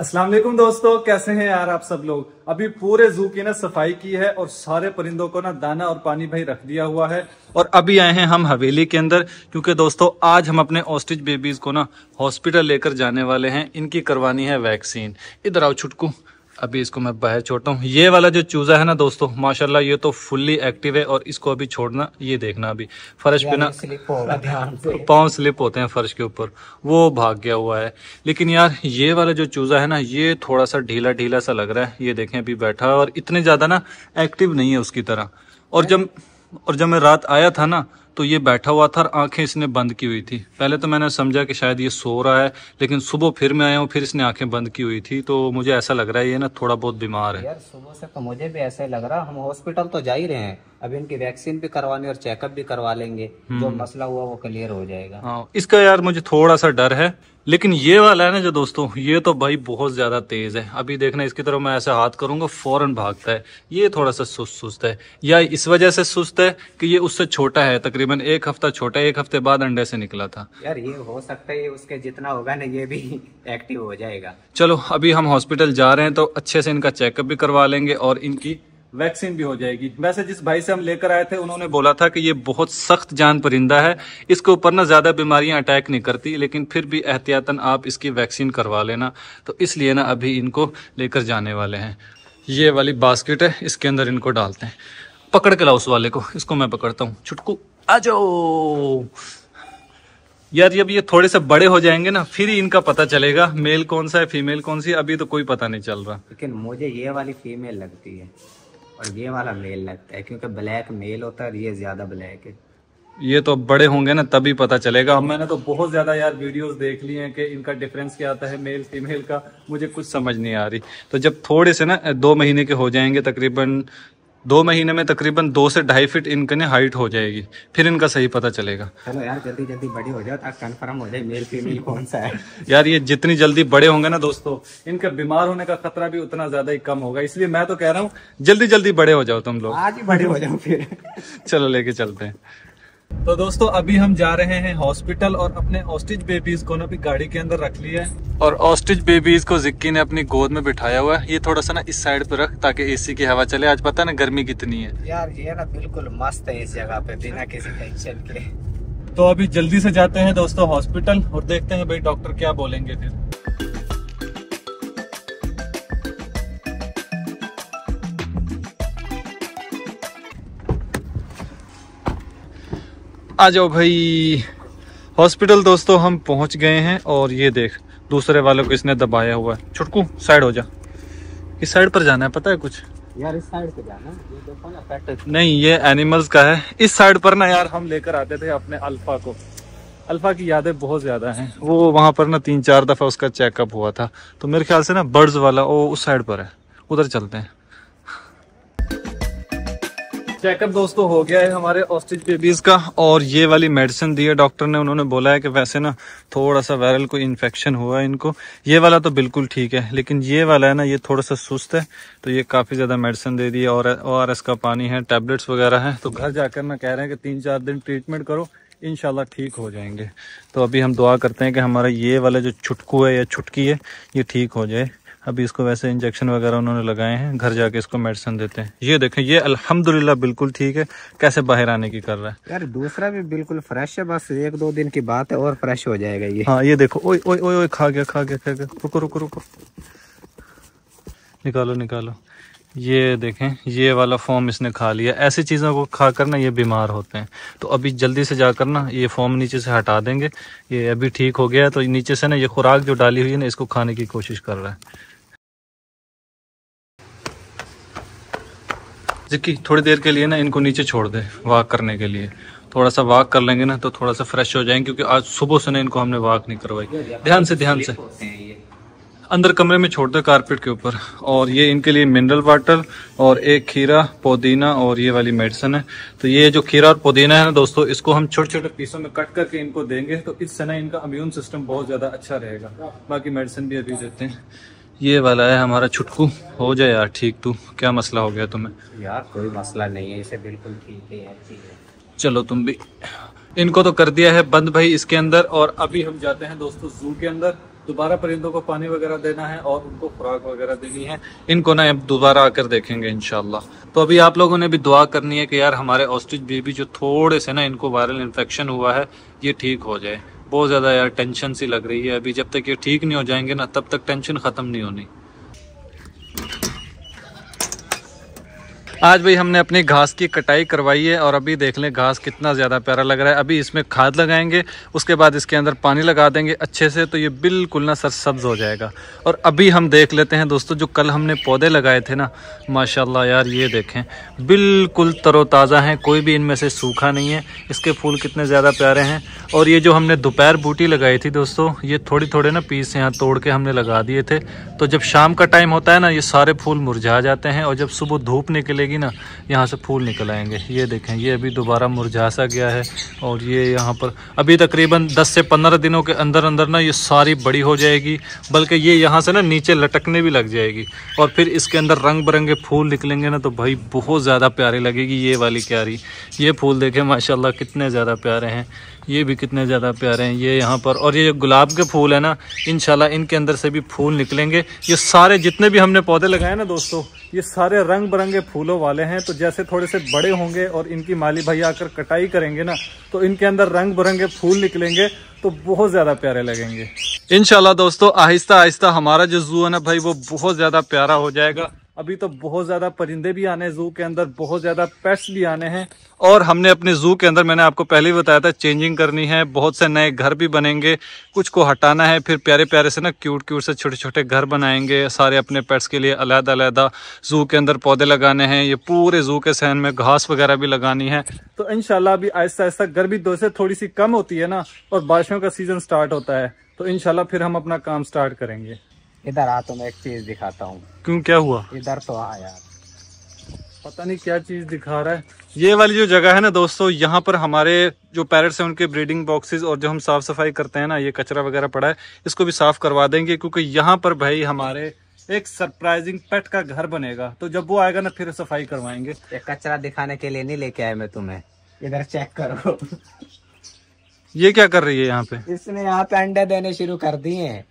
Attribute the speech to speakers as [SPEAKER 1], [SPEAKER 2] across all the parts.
[SPEAKER 1] असलम दोस्तों कैसे हैं यार आप सब लोग अभी पूरे जू की ना सफाई की है और सारे परिंदों को ना दाना और पानी भाई रख दिया हुआ है और अभी आए हैं हम हवेली के अंदर क्योंकि दोस्तों आज हम अपने ऑस्टिज बेबीज को ना हॉस्पिटल लेकर जाने वाले हैं इनकी करवानी है वैक्सीन इधर आओ छुटकू अभी इसको मैं बाहर छोड़ता हूँ ये वाला जो चूजा है ना दोस्तों माशाल्लाह ये तो फुल्ली एक्टिव है और इसको अभी छोड़ना ये देखना अभी फर्श पे ना पाँव स्लिप होते हैं फर्श के ऊपर वो भाग गया हुआ है लेकिन यार ये वाला जो चूजा है ना ये थोड़ा सा ढीला ढीला सा लग रहा है ये देखें अभी बैठा है और इतने ज्यादा ना एक्टिव नहीं है उसकी तरह और जब और जब मैं रात आया था ना तो ये बैठा हुआ था और आंखें इसने बंद की हुई थी पहले तो मैंने समझा कि शायद ये सो रहा है लेकिन सुबह फिर मैं आया हूँ फिर इसने आंखें बंद की हुई थी तो मुझे ऐसा लग रहा है ये ना थोड़ा बहुत बीमार है यार
[SPEAKER 2] सुबह से तो मुझे भी ऐसा ही लग रहा हम हॉस्पिटल तो जा ही रहे हैं अब इनकी वैक्सीन भी करवानी और चेकअप भी करवा लेंगे जो हम्म। मसला हुआ वो क्लियर हो जाएगा हाँ
[SPEAKER 1] इसका यार मुझे थोड़ा सा डर है लेकिन ये वाला है ना जो दोस्तों ये तो भाई बहुत ज्यादा तेज है अभी देखना इसकी तरफ मैं ऐसे हाथ करूंगा फौरन भागता है ये थोड़ा सा सुस्त सुस्त है या इस वजह से सुस्त है कि ये उससे छोटा है तकरीबन तकरीबन एक हफ्ता छोटा एक हफ्ते बाद अंडे से निकला
[SPEAKER 2] था यार ये हो सकता है उसके जितना होगा ना ये भी एक्टिव हो जाएगा
[SPEAKER 1] चलो अभी हम हॉस्पिटल जा रहे हैं तो अच्छे से इनका चेकअप भी करवा लेंगे और इनकी वैक्सीन भी हो जाएगी वैसे जिस भाई से हम लेकर आए थे उन्होंने बोला था कि ये बहुत सख्त जान परिंदा है इसके ऊपर ना ज़्यादा बीमारियां अटैक नहीं करती लेकिन फिर भी एहतियातन आप इसकी वैक्सीन करवा लेना तो इसलिए ना अभी इनको लेकर जाने वाले हैं ये वाली बास्केट है इसके अंदर इनको डालते हैं पकड़ के लाओ उस वाले को इसको मैं पकड़ता हूँ छुटकू आजो यार जब ये थोड़े से बड़े हो जाएंगे ना फिर ही इनका पता चलेगा मेल कौन सा है फीमेल कौन सी अभी तो कोई पता नहीं चल रहा
[SPEAKER 2] लेकिन मुझे ये वाली फीमेल लगती है और ये वाला मेल लगता है क्योंकि ब्लैक मेल होता है ये ज्यादा ब्लैक है
[SPEAKER 1] ये तो बड़े होंगे ना तभी पता चलेगा मैंने तो बहुत ज्यादा यार वीडियोस देख लिए हैं कि इनका डिफरेंस क्या आता है मेल फीमेल का मुझे कुछ समझ नहीं आ रही तो जब थोड़े से ना दो महीने के हो जाएंगे तकरीबन दो महीने में तकरीबन दो से ढाई फीट इनके हाइट हो जाएगी फिर इनका सही पता चलेगा
[SPEAKER 2] चलो यार जल्दी जल्दी बड़े हो जाओ ताकि हो जाए मेल फीमेल कौन सा है
[SPEAKER 1] यार ये जितनी जल्दी बड़े होंगे ना दोस्तों इनका बीमार होने का खतरा भी उतना ज्यादा ही कम होगा इसलिए मैं तो कह रहा हूँ जल्दी जल्दी बड़े हो जाओ तुम लोग
[SPEAKER 2] आज ही बड़े हो जाओ
[SPEAKER 1] फिर चलो लेके चलते हैं तो दोस्तों अभी हम जा रहे हैं हॉस्पिटल और अपने ऑस्टिज बेबीज को ना भी गाड़ी के अंदर रख लिया है और ऑस्टिज बेबीज को जिक्की ने अपनी गोद में बिठाया हुआ है ये थोड़ा सा ना इस साइड पे रख ताकि एसी की हवा चले आज पता है ना गर्मी कितनी है
[SPEAKER 2] यार ये ना बिल्कुल मस्त है इस जगह पे बिना किसी टेंशन के
[SPEAKER 1] तो अभी जल्दी से जाते हैं दोस्तों हॉस्पिटल और देखते हैं भाई डॉक्टर क्या बोलेंगे फिर आ जाओ भाई हॉस्पिटल दोस्तों हम पहुंच गए हैं और ये देख दूसरे वाले को इसने दबाया हुआ है छुटकू साइड हो जा इस साइड पर जाना है पता है कुछ
[SPEAKER 2] यार इस साइड पर जाना ये देखो ना
[SPEAKER 1] नहीं ये एनिमल्स का है इस साइड पर ना यार हम लेकर आते थे अपने अल्फा को अल्फा की यादें बहुत ज़्यादा हैं वो वहां पर ना तीन चार दफ़ा उसका चेकअप हुआ था तो मेरे ख्याल से ना बर्ड्स वाला वो उस साइड पर है उधर चलते हैं चेकअप दोस्तों हो गया है हमारे ऑस्टिज बेबीज का और ये वाली मेडिसिन दी है डॉक्टर ने उन्होंने बोला है कि वैसे ना थोड़ा सा वायरल कोई इन्फेक्शन हुआ है इनको ये वाला तो बिल्कुल ठीक है लेकिन ये वाला है ना ये थोड़ा सा सुस्त है तो ये काफ़ी ज़्यादा मेडिसिन दे दी है और ओ का पानी है टेबलेट्स वगैरह है तो घर जाकर ना कह रहे हैं कि तीन चार दिन ट्रीटमेंट करो इन ठीक हो जाएंगे तो अभी हम दुआ करते हैं कि हमारा ये वाला जो छुटकू है या छुटकी है ये ठीक हो जाए अभी इसको वैसे इंजेक्शन वगैरह उन्होंने लगाए हैं घर जाके इसको मेडिसिन देते हैं ये देखें ये अल्हम्दुलिल्लाह बिल्कुल ठीक है कैसे बाहर आने की कर रहा है
[SPEAKER 2] यार दूसरा भी बिल्कुल फ्रेश है बस एक दो दिन की बात है और फ्रेश हो जाएगा ये हाँ ये देखो ओ ओ ओ खा गया खा गया खा गया
[SPEAKER 1] रुको रुको रुको निकालो निकालो ये देखें ये वाला फॉर्म इसने खा लिया ऐसी चीज़ों को खा कर ना ये बीमार होते हैं तो अभी जल्दी से जाकर ना ये फॉर्म नीचे से हटा देंगे ये अभी ठीक हो गया है तो नीचे से ना ये खुराक जो डाली हुई है ना इसको खाने की कोशिश कर रहा है जिक्की थोड़ी देर के लिए ना इनको नीचे छोड़ दे वॉक करने के लिए थोड़ा सा वॉक कर लेंगे ना तो थोड़ा सा फ्रेश हो जाएंगे क्योंकि आज सुबह से ना इनको हमने वॉक नहीं करवाई ध्यान से ध्यान से अंदर कमरे में छोड़ दो कारपेट के ऊपर और ये इनके लिए मिनरल वाटर और एक खीरा पुदीना और ये वाली मेडिसिन है तो ये जो खीरा और पुदीना है ना दोस्तों इसको हम छोटे छोटे पीसों में कट करके इनको देंगे तो इससे ना इनका इम्यून सिस्टम बहुत ज़्यादा अच्छा रहेगा बाकी मेडिसिन भी अभी देते हैं ये वाला है हमारा छुटकू हो जाए यार ठीक तू क्या मसला हो गया तुम्हें
[SPEAKER 2] यार कोई मसला नहीं है इसे बिल्कुल ठीक है
[SPEAKER 1] चलो तुम भी इनको तो कर दिया है बंद भाई इसके अंदर और अभी हम जाते हैं दोस्तों जू के अंदर दोबारा परिंदों को पानी वगैरह देना है और उनको खुराक वगैरह देनी है इनको ना अब दोबारा आकर देखेंगे इनशाला तो अभी आप लोगों ने भी दुआ करनी है कि यार हमारे ऑस्ट्रिच बेबी जो थोड़े से ना इनको वायरल इन्फेक्शन हुआ है ये ठीक हो जाए बहुत ज़्यादा यार टेंशन सी लग रही है अभी जब तक ये ठीक नहीं हो जाएंगे ना तब तक टेंशन ख़त्म नहीं होनी आज भाई हमने अपनी घास की कटाई करवाई है और अभी देख लें घास कितना ज़्यादा प्यारा लग रहा है अभी इसमें खाद लगाएंगे उसके बाद इसके अंदर पानी लगा देंगे अच्छे से तो ये बिल्कुल ना सरसब्ज हो जाएगा और अभी हम देख लेते हैं दोस्तों जो कल हमने पौधे लगाए थे ना माशाल्लाह यार ये देखें बिल्कुल तरोताज़ा हैं कोई भी इनमें से सूखा नहीं है इसके फूल कितने ज़्यादा प्यारे हैं और ये जो हमने दोपहर बूटी लगाई थी दोस्तों ये थोड़ी थोड़े ना पीस यहाँ तोड़ के हमने लगा दिए थे तो जब शाम का टाइम होता है ना ये सारे फूल मुरझा जाते हैं और जब सुबह धूप निकलेगी रहेगी ना यहाँ से फूल निकल आएंगे ये देखें ये अभी दोबारा मुरझा सा गया है और ये यहाँ पर अभी तकरीबन 10 से 15 दिनों के अंदर अंदर ना ये सारी बड़ी हो जाएगी बल्कि ये यहाँ से ना नीचे लटकने भी लग जाएगी और फिर इसके अंदर रंग बिरंगे फूल निकलेंगे ना तो भाई बहुत ज़्यादा प्यारी लगेगी ये वाली क्यारी ये फूल देखें माशाला कितने ज़्यादा प्यारे हैं ये भी कितने ज़्यादा प्यारे हैं ये यहाँ पर और ये जो गुलाब के फूल है ना इन इनके अंदर से भी फूल निकलेंगे ये सारे जितने भी हमने पौधे लगाए ना दोस्तों ये सारे रंग बिरंगे फूलों वाले हैं तो जैसे थोड़े से बड़े होंगे और इनकी माली भाई आकर कटाई करेंगे ना तो इनके अंदर रंग बिरंगे फूल निकलेंगे तो बहुत ज़्यादा प्यारे लगेंगे इनशाला दोस्तों आहिस्ता आहिस्ता हमारा जो जू है ना भाई वो बहुत ज़्यादा प्यारा हो जाएगा अभी तो बहुत ज़्यादा परिंदे भी आने हैं जू के अंदर बहुत ज़्यादा पेट्स भी आने हैं और हमने अपने जू के अंदर मैंने आपको पहले ही बताया था चेंजिंग करनी है बहुत से नए घर भी बनेंगे कुछ को हटाना है फिर प्यारे प्यारे से ना क्यूट क्यूट से छोटे छोटे घर बनाएंगे सारे अपने पेट्स के लिए अलहदा अलहदा जू के अंदर पौधे लगाने हैं ये पूरे जू के सहन में घास वगैरह भी लगानी है तो इन अभी आहिस्ता आहिस्ता गर्मी दो से थोड़ी सी कम होती है ना और बारिशों का सीज़न स्टार्ट होता है तो इन फिर हम अपना काम स्टार्ट करेंगे इधर आ तुम्हें तो एक चीज दिखाता हूँ क्यों क्या हुआ इधर तो आ यार पता नहीं क्या चीज दिखा रहा है ये वाली जो जगह है ना दोस्तों यहाँ पर हमारे जो पैरट्स हैं उनके ब्रीडिंग बॉक्सेस और जो हम साफ सफाई करते हैं ना ये कचरा वगैरह पड़ा है इसको भी साफ करवा देंगे क्योंकि यहाँ पर भाई हमारे एक सरप्राइजिंग पेट का घर बनेगा तो जब वो आएगा ना फिर सफाई करवाएंगे कचरा दिखाने के
[SPEAKER 2] लिए नहीं लेके आये मैं तुम्हें इधर चेक करो
[SPEAKER 1] ये क्या कर रही है यहाँ पे
[SPEAKER 2] इसने यहाँ पे अंडे देने शुरू कर दिए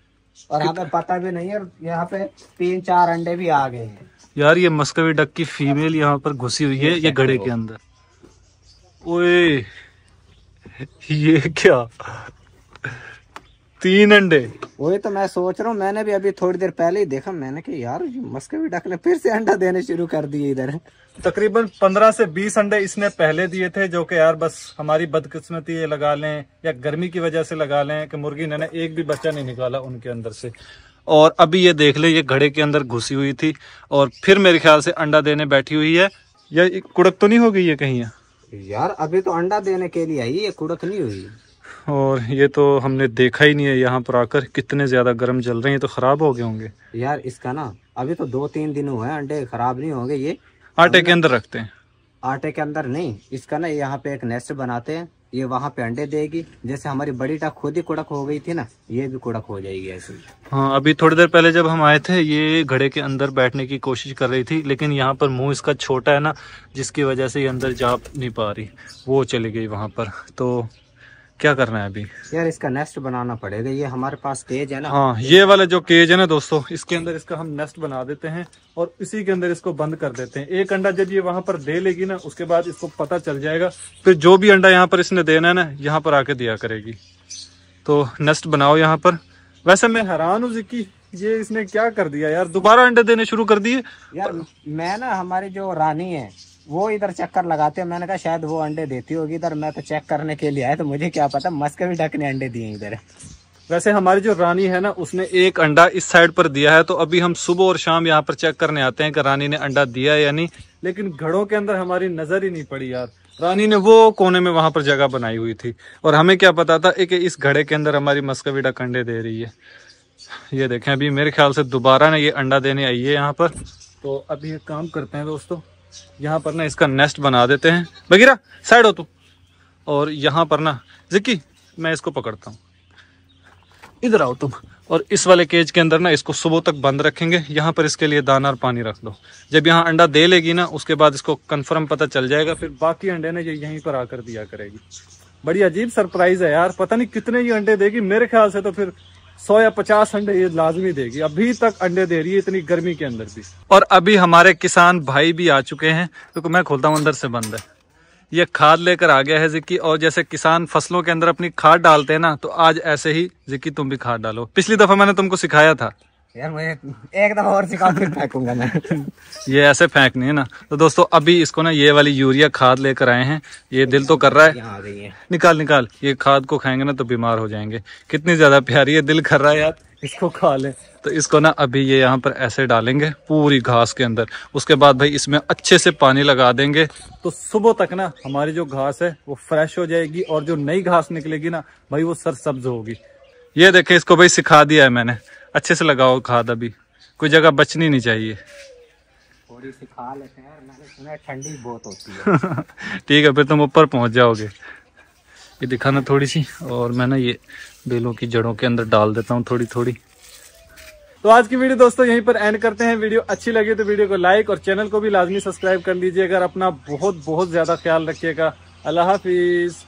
[SPEAKER 2] और हमें पता भी नहीं है यहाँ पे तीन चार अंडे भी आ गए हैं
[SPEAKER 1] यार ये मस्कवी डक की फीमेल यहाँ पर घुसी हुई है ये घड़े के अंदर ओए ये क्या तीन अंडे
[SPEAKER 2] वही तो मैं सोच रहा हूँ मैंने भी अभी थोड़ी देर पहले ही देखा मैंने कि यार मस्के भी डक फिर से अंडा देने शुरू कर दिए इधर तकरीबन पंद्रह से बीस
[SPEAKER 1] अंडे इसने पहले दिए थे जो कि यार बस हमारी बदकिस्मती ये लगा लें या गर्मी की वजह से लगा लें कि मुर्गी ने एक भी बच्चा नहीं निकाला उनके अंदर से और अभी ये देख ले ये घड़े के अंदर घुसी हुई थी और फिर मेरे ख्याल से अंडा देने बैठी हुई है या कुड़क तो नहीं हो गई है कहीं
[SPEAKER 2] यार अभी तो अंडा देने के लिए आई ये कुड़क नहीं हुई
[SPEAKER 1] और ये तो हमने देखा ही नहीं है यहाँ पर आकर कितने ज़्यादा गर्म जल रहे हैं तो ख़राब हो गए होंगे
[SPEAKER 2] यार इसका ना अभी तो दो तीन दिन हुए अंडे ख़राब नहीं होंगे ये आटे के अंदर रखते हैं आटे के अंदर नहीं इसका ना यहाँ पे एक नेस्ट बनाते हैं ये वहाँ पे अंडे देगी जैसे हमारी बड़ी टा खुद ही कुड़क हो गई थी ना ये भी कुड़क हो जाएगी ऐसे
[SPEAKER 1] हाँ अभी थोड़ी देर पहले जब हम आए थे ये घड़े के अंदर बैठने की कोशिश कर रही थी लेकिन यहाँ पर मुंह इसका छोटा है ना जिसकी वजह से ये अंदर जा नहीं पा रही वो चली गई वहाँ पर तो क्या करना है अभी
[SPEAKER 2] यार इसका नेस्ट बनाना पड़ेगा ये हमारे पास केज है ना हाँ ये
[SPEAKER 1] वाला जो केज है ना दोस्तों इसके अंदर इसका हम नेस्ट बना देते हैं और इसी के अंदर इसको बंद कर देते हैं एक अंडा जब ये वहां पर दे लेगी ना उसके बाद इसको पता चल जाएगा फिर जो भी अंडा यहाँ पर इसने देना है ना यहाँ पर आके दिया करेगी तो नेस्ट बनाओ यहाँ पर वैसे मैं हैरान हूँ जिक्की ये इसने क्या कर दिया यार दोबारा अंडे देने शुरू कर दिए
[SPEAKER 2] यार मैं ना हमारी जो रानी है वो इधर चक्कर लगाते हैं मैंने कहा शायद वो अंडे देती होगी इधर मैं तो चेक करने के लिए आया तो मुझे क्या पता मस्क भी ढकने अंडे दिए इधर
[SPEAKER 1] वैसे हमारी जो रानी है ना उसने एक अंडा इस साइड पर दिया है तो अभी हम सुबह और शाम यहाँ पर चेक करने आते हैं कि रानी ने अंडा दिया है या नहीं लेकिन घड़ों के अंदर हमारी नजर ही नहीं पड़ी यार रानी ने वो कोने में वहां पर जगह बनाई हुई थी और हमें क्या पता था एक इस घड़े के अंदर हमारी मस्कवी डक अंडे दे रही है ये देखें अभी मेरे ख्याल से दोबारा ना ये अंडा देने आई है यहाँ पर तो अभी एक काम करते हैं दोस्तों यहाँ पर ना इसका नेस्ट बना देते हैं बगीरा साइड हो तू और यहाँ पर ना जिक्की मैं इसको पकड़ता हूँ इधर आओ तुम और इस वाले केज के अंदर ना इसको सुबह तक बंद रखेंगे यहाँ पर इसके लिए दाना और पानी रख दो जब यहाँ अंडा दे लेगी ना उसके बाद इसको कंफर्म पता चल जाएगा फिर बाकी अंडे ना ये यहीं पर आकर दिया करेगी बड़ी अजीब सरप्राइज है यार पता नहीं कितने ये अंडे देगी मेरे ख्याल से तो फिर सौ या पचास अंडे ये लाजमी देगी अभी तक अंडे दे रही है इतनी गर्मी के अंदर भी और अभी हमारे किसान भाई भी आ चुके हैं तो मैं खोलता हूँ अंदर से बंद है ये खाद लेकर आ गया है जिक्की और जैसे किसान फसलों के अंदर अपनी खाद डालते हैं ना तो आज ऐसे ही जिक्की तुम भी खाद डालो पिछली दफा मैंने तुमको सिखाया था ये ऐसे फेंकनी है ना तो दोस्तों अभी इसको ना ये वाली यूरिया खाद लेकर आए हैं ये दिल तो कर रहा है निकाल निकाल ये खाद को खाएंगे ना तो बीमार हो जाएंगे कितनी ज्यादा प्यारी है दिल कर रहा है यार इसको खा ले तो इसको ना अभी ये यहाँ पर ऐसे डालेंगे पूरी घास के अंदर उसके बाद भाई इसमें अच्छे से पानी लगा देंगे तो सुबह तक ना हमारी जो घास है वो फ्रेश हो जाएगी और जो नई घास निकलेगी ना भाई वो सरसब्ज होगी ये देखे इसको भाई सिखा दिया है मैंने अच्छे से लगाओ खाद अभी कोई जगह बचनी नहीं चाहिए
[SPEAKER 2] ठंडी बहुत होती है
[SPEAKER 1] ठीक है फिर तुम ऊपर पहुंच जाओगे ये दिखाना थोड़ी सी और मैं ना ये बेलों की जड़ों के अंदर डाल देता हूँ थोड़ी थोड़ी तो आज की वीडियो दोस्तों यहीं पर एंड करते हैं वीडियो अच्छी लगी तो वीडियो को लाइक और चैनल को भी लाजमी सब्सक्राइब कर लीजिएगा अपना बहुत बहुत ज़्यादा ख्याल रखिएगा अल्लाह हाफिज़